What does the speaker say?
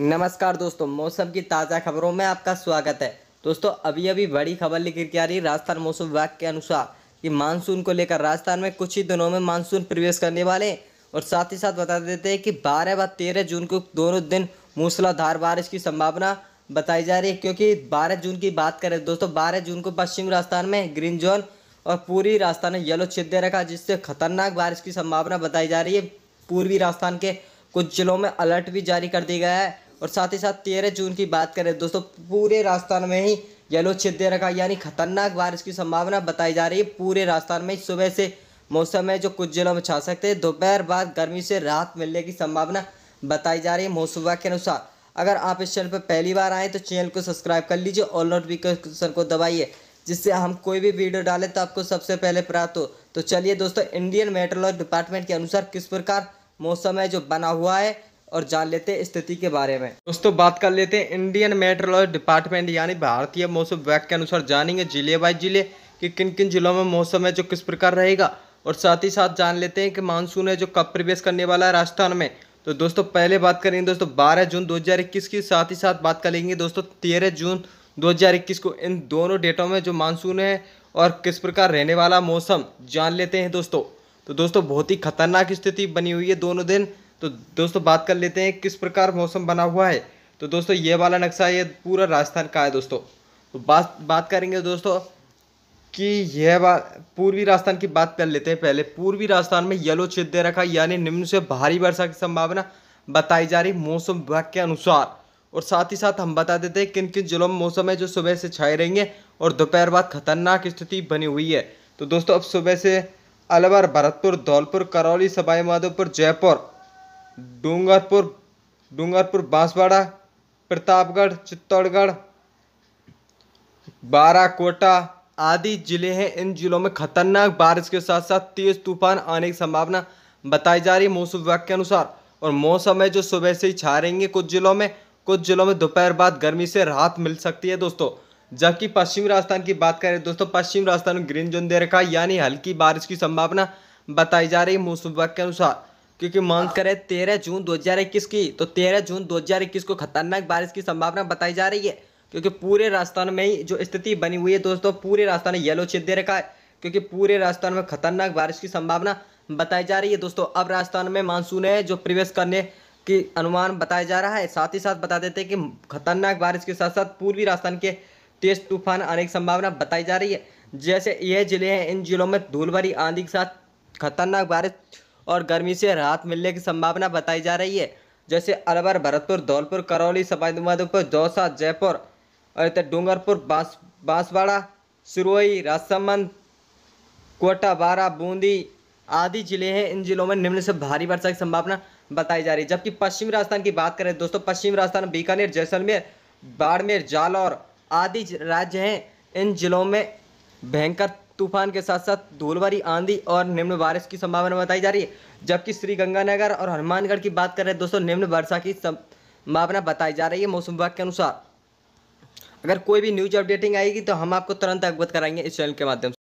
नमस्कार दोस्तों मौसम की ताज़ा खबरों में आपका स्वागत है दोस्तों अभी अभी बड़ी खबर लेकर के आ रही है राजस्थान मौसम विभाग के अनुसार कि मानसून को लेकर राजस्थान में कुछ ही दिनों में मानसून प्रवेश करने वाले और साथ ही साथ बता देते हैं कि 12 व 13 जून को दोनों दिन मूसलाधार बारिश की संभावना बताई जा रही है क्योंकि बारह जून की बात करें दोस्तों बारह जून को पश्चिम राजस्थान में ग्रीन जोन और पूरी राजस्थान में येलो छिद्य रखा जिससे खतरनाक बारिश की संभावना बताई जा रही है पूर्वी राजस्थान के कुछ जिलों में अलर्ट भी जारी कर दिया गया है और साथ ही साथ तेरह जून की बात करें दोस्तों पूरे राजस्थान में ही येलो छिद्य रखा यानी खतरनाक बारिश की संभावना बताई जा रही है पूरे राजस्थान में सुबह से मौसम है जो कुछ जिलों में छा सकते हैं दोपहर बाद गर्मी से राहत मिलने की संभावना बताई जा रही है मौसम विभाग के अनुसार अगर आप इस चैनल पर पहली बार आएँ तो चैनल को सब्सक्राइब कर लीजिए और नोटिफिकेशन को दबाइए जिससे हम कोई भी वीडियो डालें तो आपको सबसे पहले प्राप्त हो तो चलिए दोस्तों इंडियन मेट्रोलॉजी डिपार्टमेंट के अनुसार किस प्रकार मौसम है जो बना हुआ है और जान लेते हैं स्थिति के बारे में दोस्तों बात कर लेते हैं इंडियन मेट्रोलॉजी डिपार्टमेंट यानी भारतीय मौसम विभाग के अनुसार जानेंगे जिले बाय जिले कि किन किन जिलों में मौसम है जो किस प्रकार रहेगा और साथ ही साथ जान लेते हैं कि मानसून है जो कब प्रवेश करने वाला है राजस्थान में तो दोस्तों पहले बात करेंगे दोस्तों बारह जून दो की साथ ही साथ बात करेंगे दोस्तों तेरह जून दो को इन दोनों डेटों में जो मानसून है और किस प्रकार रहने वाला मौसम जान लेते हैं दोस्तों तो दोस्तों बहुत ही खतरनाक स्थिति बनी हुई है दोनों दिन तो दोस्तों बात कर लेते हैं किस प्रकार मौसम बना हुआ है तो दोस्तों ये वाला नक्शा ये पूरा राजस्थान का है दोस्तों तो बात बात करेंगे दोस्तों कि यह बात पूर्वी राजस्थान की बात कर लेते हैं पहले पूर्वी राजस्थान में येलो छेद दे रखा यानी निम्न से भारी वर्षा की संभावना बताई जा रही मौसम विभाग के अनुसार और साथ ही साथ हम बता देते हैं किन किन जिलों में मौसम है जो सुबह से छाए रहेंगे और दोपहर बाद खतरनाक स्थिति बनी हुई है तो दोस्तों अब सुबह से अलवर भरतपुर धौलपुर करौली सवाईमाधोपुर जयपुर डूंगरपुर डूंगरपुर बांसवाड़ा प्रतापगढ़ चित्तौड़गढ़ बाराकोटा आदि ज़िले हैं इन ज़िलों में खतरनाक बारिश के साथ साथ तेज़ तूफान आने की संभावना बताई जा रही है मौसम विभाग के अनुसार और मौसम है जो सुबह से ही छा रहेंगे कुछ ज़िलों में कुछ ज़िलों में दोपहर बाद गर्मी से राहत मिल सकती है दोस्तों जबकि पश्चिमी राजस्थान की बात करें दोस्तों पश्चिम राजस्थान में ग्रीन जोन दे रखा है यानी हल्की बारिश की संभावना बताई जा रही है मौसम विभाग के अनुसार क्योंकि मांग करें तेरह जून 2021 की तो तेरह जून 2021 को खतरनाक बारिश की संभावना बताई जा रही है क्योंकि पूरे राजस्थान में ही जो स्थिति बनी हुई है दोस्तों पूरे राजस्थान ने येलो चेत दे रखा है क्योंकि पूरे राजस्थान में खतरनाक बारिश की संभावना बताई जा रही है दोस्तों अब राजस्थान में मानसून है जो प्रवेश करने की अनुमान बताया जा रहा है साथ ही साथ बता देते हैं कि खतरनाक बारिश के साथ साथ पूर्वी राजस्थान के तेज तूफान आने की संभावना बताई जा रही है जैसे यह जिले हैं इन जिलों में धूलभरी आंधी के साथ खतरनाक बारिश और गर्मी से राहत मिलने की संभावना बताई जा रही है जैसे अलवर भरतपुर धौलपुर करौली सवाईमाधोपुर माधोपुर दौसा जयपुर और डूंगरपुर बांस बांसवाड़ा सिरोई राजसमंद कोटा बारा बूंदी आदि जिले हैं इन जिलों में निम्न से भारी वर्षा की संभावना बताई जा रही है जबकि पश्चिम राजस्थान की बात करें दोस्तों पश्चिम राजस्थान बीकानेर जैसलमेर बाड़मेर जालौर आदि राज्य हैं इन जिलों में भयंकर तूफान के साथ साथ धूलवारी आंधी और निम्न बारिश की संभावना बताई जा रही है जबकि श्रीगंगानगर और हनुमानगढ़ की बात करें दोस्तों निम्न वर्षा की संभावना बताई जा रही है मौसम विभाग के अनुसार अगर कोई भी न्यूज अपडेटिंग आएगी तो हम आपको तुरंत अवगत कराएंगे इस चैनल के माध्यम से